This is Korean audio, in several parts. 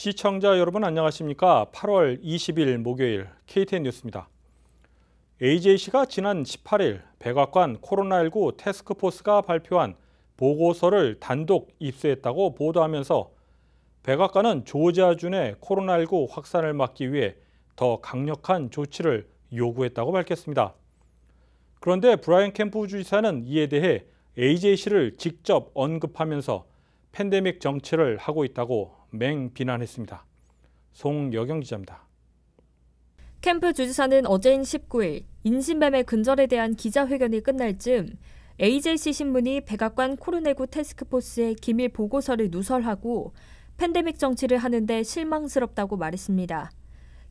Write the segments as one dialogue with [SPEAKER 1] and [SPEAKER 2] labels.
[SPEAKER 1] 시청자 여러분 안녕하십니까? 8월 20일 목요일 KTN 뉴스입니다. AJC가 지난 18일 백악관 코로나19 테스크포스가 발표한 보고서를 단독 입수했다고 보도하면서 백악관은 조지아준의 코로나19 확산을 막기 위해 더 강력한 조치를 요구했다고 밝혔습니다. 그런데 브라이언 캠프 주지사는 이에 대해 AJC를 직접 언급하면서 팬데믹 정치를 하고 있다고 맹 비난했습니다. 송여경 기자입니다.
[SPEAKER 2] 캠프 주지사는 어제인 19일 인신매매 근절에 대한 기자회견이 끝날 즈음 AJC 신문이 백악관 코르네구 테스크포스의 기밀 보고서를 누설하고 팬데믹 정치를 하는데 실망스럽다고 말했습니다.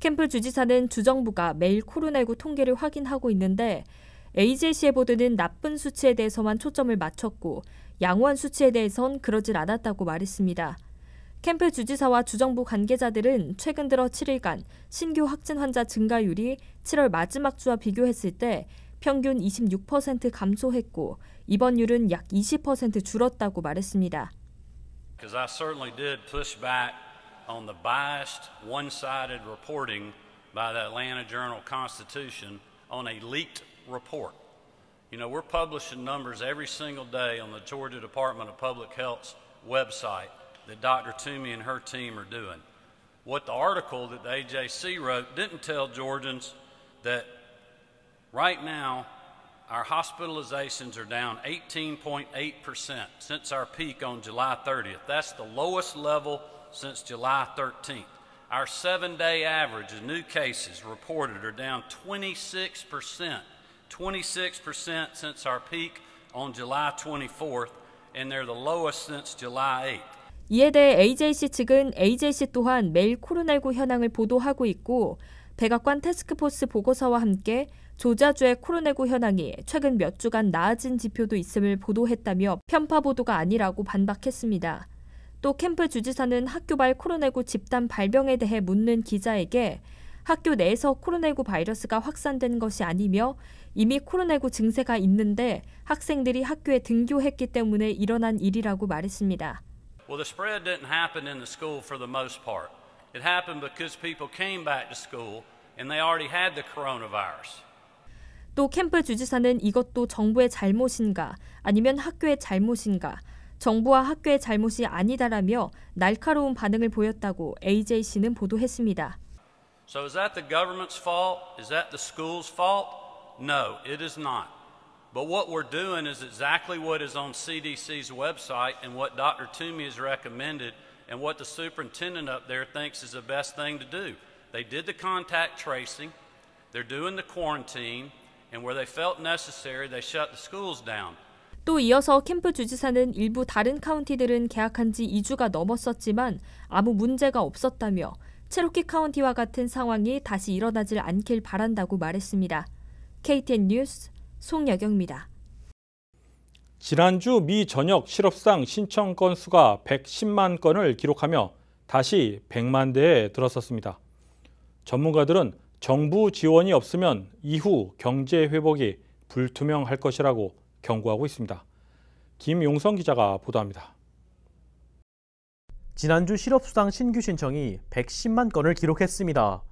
[SPEAKER 2] 캠프 주지사는 주정부가 매일 코로나19 통계를 확인하고 있는데 AJC의 보도는 나쁜 수치에 대해서만 초점을 맞췄고 양호한 수치에 대해선 그러질 않았다고 말했습니다. 캠프 주지사와 주정부 관계자들은 최근 들어 7일간 신규 확진 환자 증가율이 7월 마지막 주와 비교했을 때 평균 26% 감소했고 입원율은 약 20% 줄었다고 말했습니다.
[SPEAKER 3] Because I certainly did push back on the biased, one-sided reporting by the Atlanta Journal-Constitution on a leaked report. You know, we're publishing numbers every single day on the Georgia Department of Public Health's website. that Dr. Toomey and her team are doing. What the article that the AJC wrote didn't tell Georgians that right now our hospitalizations are down 18.8% since our peak on July 30th. That's the lowest level since July 13th. Our seven day average of new cases reported are down 26%, 26% since our peak on July 24th, and they're the lowest since July 8th.
[SPEAKER 2] 이에 대해 AJC 측은 AJC 또한 매일 코로나19 현황을 보도하고 있고 백악관 테스크포스 보고서와 함께 조자주의 코로나19 현황이 최근 몇 주간 나아진 지표도 있음을 보도했다며 편파 보도가 아니라고 반박했습니다. 또 캠프 주지사는 학교발 코로나19 집단 발병에 대해 묻는 기자에게 학교 내에서 코로나19 바이러스가 확산된 것이 아니며 이미 코로나19 증세가 있는데 학생들이 학교에 등교했기 때문에 일어난 일이라고 말했습니다.
[SPEAKER 3] Well, the spread didn't happen in the school for the most part. It happened because people came back to school and they already had the coronavirus.
[SPEAKER 2] 또 캠프 주지사는 이것도 정부의 잘못인가 아니면 학교의 잘못인가 정부와 학교의 잘못이 아니다라며 날카로운 반응을 보였다고 AJ 씨는 보도했습니다.
[SPEAKER 3] So is that the government's fault? Is that the school's fault? No, it is not. But what we're doing is exactly what is on CDC's website and what Dr. Toomey has recommended and what the superintendent up there thinks is the best thing to do. They did the contact tracing, they're doing the quarantine, and where they felt necessary, they shut the schools down.
[SPEAKER 2] 또 이어서 캠프 주지사는 일부 다른 카운티들은 계약한 지 2주가 넘었었지만 아무 문제가 없었다며 체로키 카운티와 같은 상황이 다시 일어나질 않길 바란다고 말했습니다. KTN 뉴스 송야경입니다.
[SPEAKER 1] 지난주 미 전역 실업상 신청 건수가 110만 건을 기록하며 다시 100만 대에 들어섰습니다. 전문가들은 정부 지원이 없으면 이후 경제 회복이 불투명할 것이라고 경고하고 있습니다.
[SPEAKER 4] 김용성 기자가 보도합니다. 지난주 실업수당 신규 신청이 110만 건을 기록했습니다.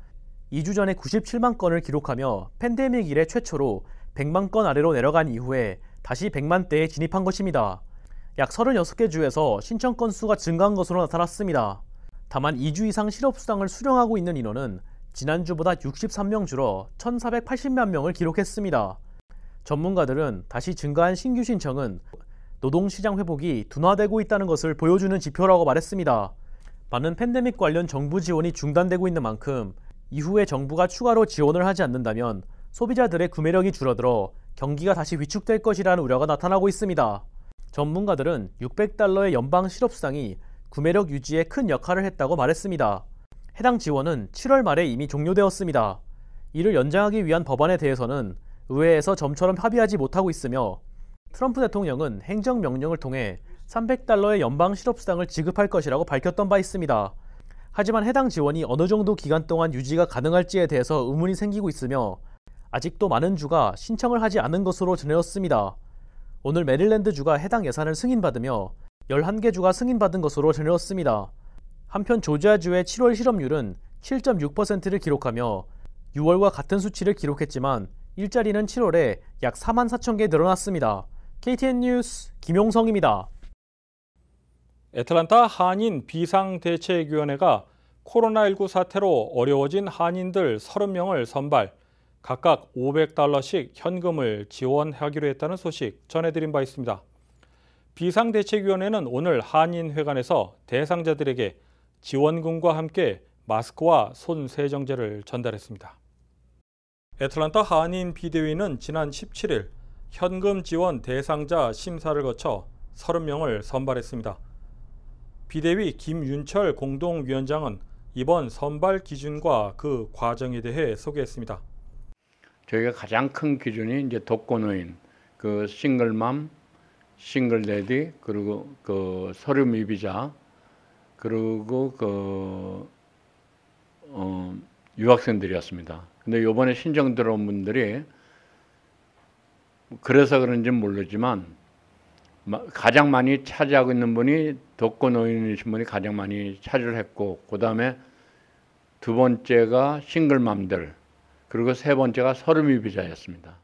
[SPEAKER 4] 2주 전에 97만 건을 기록하며 팬데믹 이래 최초로 100만 건 아래로 내려간 이후에 다시 100만대에 진입한 것입니다. 약 36개 주에서 신청 건수가 증가한 것으로 나타났습니다. 다만 2주 이상 실업수당을 수령하고 있는 인원은 지난주보다 63명 줄어 1,480만 명을 기록했습니다. 전문가들은 다시 증가한 신규 신청은 노동시장 회복이 둔화되고 있다는 것을 보여주는 지표라고 말했습니다. 많은 팬데믹 관련 정부 지원이 중단되고 있는 만큼 이후에 정부가 추가로 지원을 하지 않는다면 소비자들의 구매력이 줄어들어 경기가 다시 위축될 것이라는 우려가 나타나고 있습니다. 전문가들은 600달러의 연방 실업수당이 구매력 유지에 큰 역할을 했다고 말했습니다. 해당 지원은 7월 말에 이미 종료되었습니다. 이를 연장하기 위한 법안에 대해서는 의회에서 점처럼 합의하지 못하고 있으며 트럼프 대통령은 행정명령을 통해 300달러의 연방 실업수당을 지급할 것이라고 밝혔던 바 있습니다. 하지만 해당 지원이 어느 정도 기간 동안 유지가 가능할지에 대해서 의문이 생기고 있으며 아직도 많은 주가 신청을 하지 않은 것으로 전해졌습니다. 오늘 메릴랜드 주가 해당 예산을 승인받으며 11개 주가 승인받은 것으로 전해졌습니다. 한편 조지아주의 7월 실업률은 7.6%를 기록하며 6월과 같은 수치를 기록했지만 일자리는 7월에 약 4만 4천 개 늘어났습니다. KTN 뉴스 김용성입니다.
[SPEAKER 1] 애틀란타 한인 비상대책위원회가 코로나19 사태로 어려워진 한인들 30명을 선발, 각각 500달러씩 현금을 지원하기로 했다는 소식 전해드린 바 있습니다. 비상대책위원회는 오늘 한인회관에서 대상자들에게 지원금과 함께 마스크와 손 세정제를 전달했습니다. 애틀란타 한인 비대위는 지난 17일 현금 지원 대상자 심사를 거쳐 30명을 선발했습니다. 비대위 김윤철 공동위원장은 이번 선발 기준과 그 과정에 대해 소개했습니다.
[SPEAKER 5] 저희가 가장 큰 기준이 이제 독거노인, 그 싱글맘, 싱글레디, 그리고 그 서류 미비자, 그리고 그 어, 유학생들이었습니다. 근데 요번에 신청 들어온 분들이 그래서 그런지 모르지만 가장 많이 차지하고 있는 분이 독거노인이신 분이 가장 많이 차지를 했고 그 다음에 두 번째가 싱글맘들 그리고 세 번째가 서름이 비자였습니다.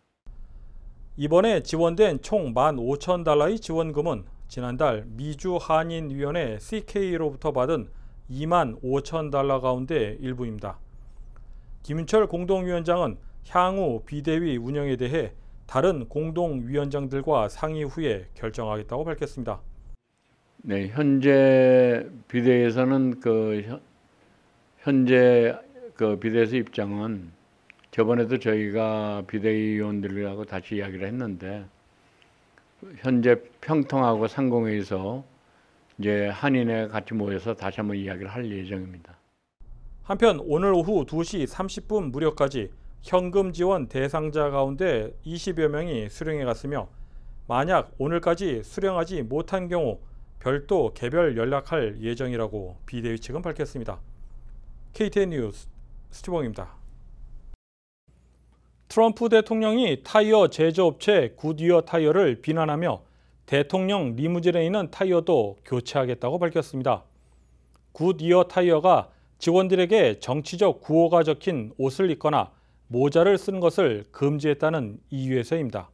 [SPEAKER 1] 이번에 지원된 총 15,000달러의 지원금은 지난달 미주 한인위원회 CK로부터 받은 25,000달러 가운데 일부입니다. 김윤철 공동위원장은 향후 비대위 운영에 대해 다른 공동위원장들과 상의 후에 결정하겠다고 밝혔습니다.
[SPEAKER 5] 네, 현재 비대에서는 그 현재 그 비대에서 입장은 저번에도 저희가 비대위원들하고 다시 이야기를 했는데 현재 평통하고 상공회에서 이제 한인회 같이 모여서 다시 한번 이야기를 할 예정입니다.
[SPEAKER 1] 한편 오늘 오후 2시 30분 무렵까지 현금 지원 대상자 가운데 20여 명이 수령해 갔으며 만약 오늘까지 수령하지 못한 경우 별도 개별 연락할 예정이라고 비대위 측은 밝혔습니다. KTN 뉴스 스튜봉입니다. 트럼프 대통령이 타이어 제조업체 굿이어 타이어를 비난하며 대통령 리무진에 있는 타이어도 교체하겠다고 밝혔습니다. 굿이어 타이어가 직원들에게 정치적 구호가 적힌 옷을 입거나 모자를 쓰는 것을 금지했다는 이유에서입니다.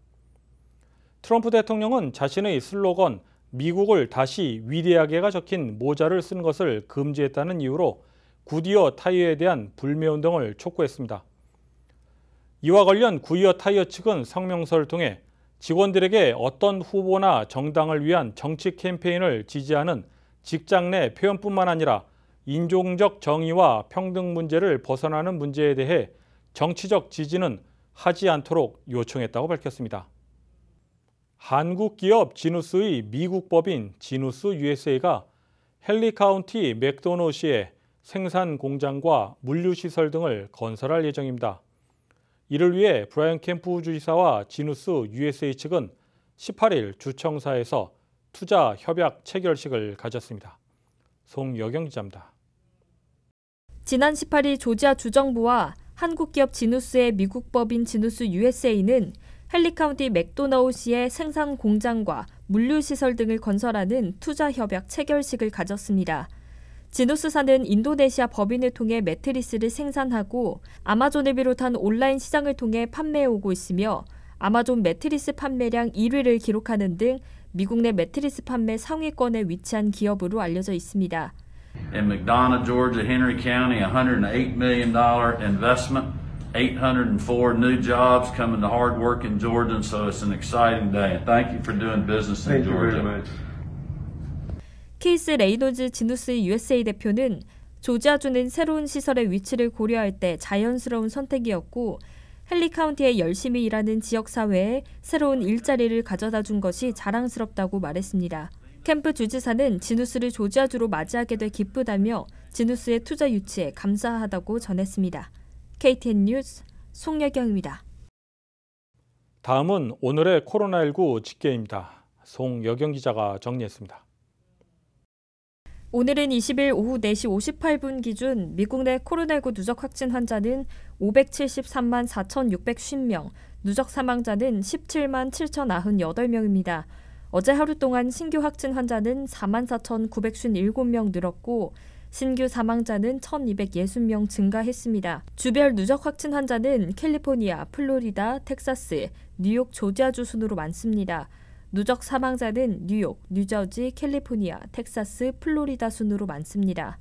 [SPEAKER 1] 트럼프 대통령은 자신의 슬로건 미국을 다시 위대하게가 적힌 모자를 쓰는 것을 금지했다는 이유로 굿이어 타이어에 대한 불매운동을 촉구했습니다. 이와 관련 구이어 타이어 측은 성명서를 통해 직원들에게 어떤 후보나 정당을 위한 정치 캠페인을 지지하는 직장 내 표현뿐만 아니라 인종적 정의와 평등 문제를 벗어나는 문제에 대해 정치적 지지는 하지 않도록 요청했다고 밝혔습니다. 한국 기업 진우스의 미국 법인 진우스 USA가 헨리 카운티 맥도노시의 생산 공장과 물류시설 등을 건설할 예정입니다. 이를 위해 브라이언 캠프 주지사와 지누스 USA 측은 18일 주청사에서 투자 협약 체결식을 가졌습니다. 송여경 기자입니다.
[SPEAKER 2] 지난 18일 조지아 주정부와 한국 기업 지누스의 미국 법인 지누스 USA는 헨리카운티 맥도나우시의 생산 공장과 물류 시설 등을 건설하는 투자 협약 체결식을 가졌습니다. 지노스사는 인도네시아 법인을 통해 매트리스를 생산하고 아마존을 비롯한 온라인 시장을 통해 판매해오고 있으며 아마존 매트리스 판매량 1위를 기록하는 등 미국 내 매트리스 판매 상위권에 위치한 기업으로 알려져 있습니다.
[SPEAKER 3] In McDonough, Georgia, Henry County, $108 million investment, 804 new jobs coming to hard work in Georgia, so it's an exciting day. Thank you for doing business in Thank Georgia. You very much.
[SPEAKER 2] 케이스 레이노즈 지누스 USA 대표는 조지아주는 새로운 시설의 위치를 고려할 때 자연스러운 선택이었고 헨리 카운티에 열심히 일하는 지역사회에 새로운 일자리를 가져다 준 것이 자랑스럽다고 말했습니다. 캠프 주지사는 지누스를 조지아주로 맞이하게 돼 기쁘다며 지누스의 투자 유치에 감사하다고 전했습니다. KTN 뉴스 송여경입니다.
[SPEAKER 1] 다음은 오늘의 코로나19 직계입니다. 송여경 기자가 정리했습니다.
[SPEAKER 2] 오늘은 20일 오후 4시 58분 기준 미국 내 코로나19 누적 확진 환자는 573만 4 6 1 0명 누적 사망자는 17만 7,098명입니다. 어제 하루 동안 신규 확진 환자는 4만 4,957명 늘었고 신규 사망자는 1,260명 증가했습니다. 주별 누적 확진 환자는 캘리포니아, 플로리다, 텍사스, 뉴욕 조지아주 순으로 많습니다. 누적 사망자는 뉴욕, 뉴저지, 캘리포니아, 텍사스, 플로리다 순으로 많습니다.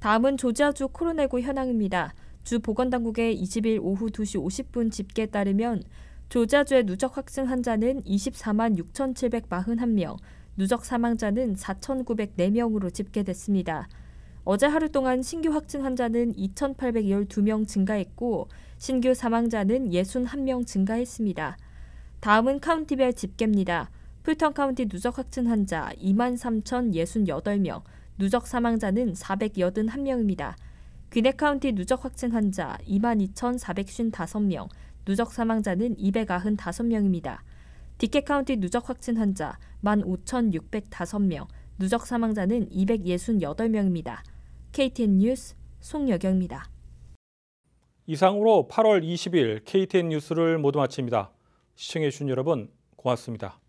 [SPEAKER 2] 다음은 조지아주 코로네고 현황입니다. 주 보건당국의 20일 오후 2시 50분 집계에 따르면 조지아주의 누적 확진 환자는 24만 6,741명, 누적 사망자는 4,904명으로 집계됐습니다. 어제 하루 동안 신규 확진 환자는 2,812명 증가했고 신규 사망자는 61명 증가했습니다. 다음은 카운티별 집계입니다. 풀턴 카운티 누적 확진 환자 23,068명, 누적 사망자는 481명입니다. 귀내 카운티 누적 확진 환자 22,455명, 누적 사망자는 295명입니다. 디케 카운티 누적 확진 환자 15,605명, 누적 사망자는 268명입니다. KTN 뉴스 송여경입니다.
[SPEAKER 1] 이상으로 8월 20일 KTN 뉴스를 모두 마칩니다. 시청해주신 여러분 고맙습니다.